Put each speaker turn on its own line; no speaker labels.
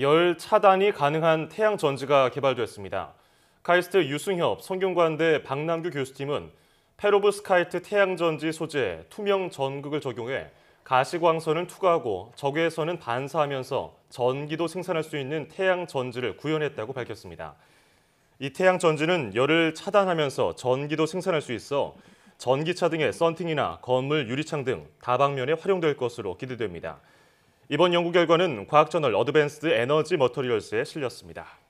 열 차단이 가능한 태양 전지가 개발됐습니다. 카이스트 유승협 성균관대 박남규 교수팀은 페로브스카이트 태양 전지 소재 투명 전극을 적용해 가시광선을 투과하고 적외선은 반사하면서 전기도 생산할 수 있는 태양 전지를 구현했다고 밝혔습니다. 이 태양 전지는 열을 차단하면서 전기도 생산할 수 있어 전기차 등의 썬팅이나 건물 유리창 등 다방면에 활용될 것으로 기대됩니다. 이번 연구 결과는 과학저널 어드밴스드 에너지 머터리얼스에 실렸습니다.